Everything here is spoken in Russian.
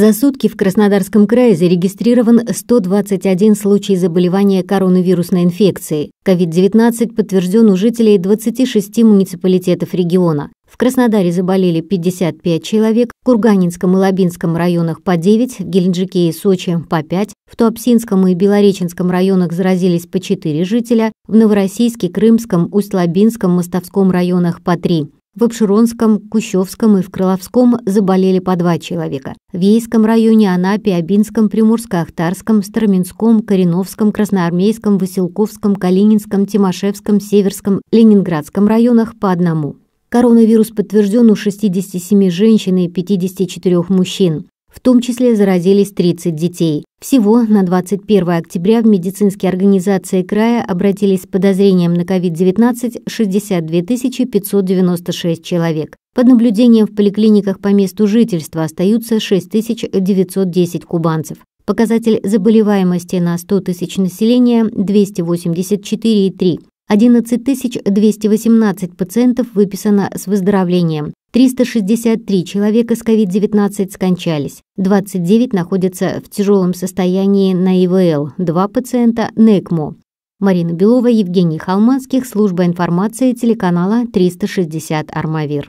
За сутки в Краснодарском крае зарегистрирован 121 случай заболевания коронавирусной инфекцией. COVID-19 подтвержден у жителей 26 муниципалитетов региона. В Краснодаре заболели 55 человек, в Курганинском и Лабинском районах по 9, в Геленджике и Сочи по 5, в Туапсинском и Белореченском районах заразились по 4 жителя, в Новороссийске, Крымском, Усть-Лабинском, Мостовском районах по 3. В Обширонском, Кущевском и в Крыловском заболели по два человека. В Ейском районе, Анапе, Абинском, Приморско-Ахтарском, Староминском, Кореновском, Красноармейском, Василковском, Калининском, Тимошевском, Северском, Ленинградском районах по одному. Коронавирус подтвержден у 67 женщин и 54 мужчин в том числе заразились 30 детей. Всего на 21 октября в медицинские организации края обратились с подозрением на COVID-19 62 596 человек. Под наблюдением в поликлиниках по месту жительства остаются 6 910 кубанцев. Показатель заболеваемости на 100 тысяч населения 284,3. 11 218 пациентов выписано с выздоровлением. 363 человека с COVID-19 скончались, 29 находятся в тяжелом состоянии на ИВЛ, 2 пациента на ЭКМО. Марина Белова, Евгений Холманских, служба информации телеканала 360 «Армавир».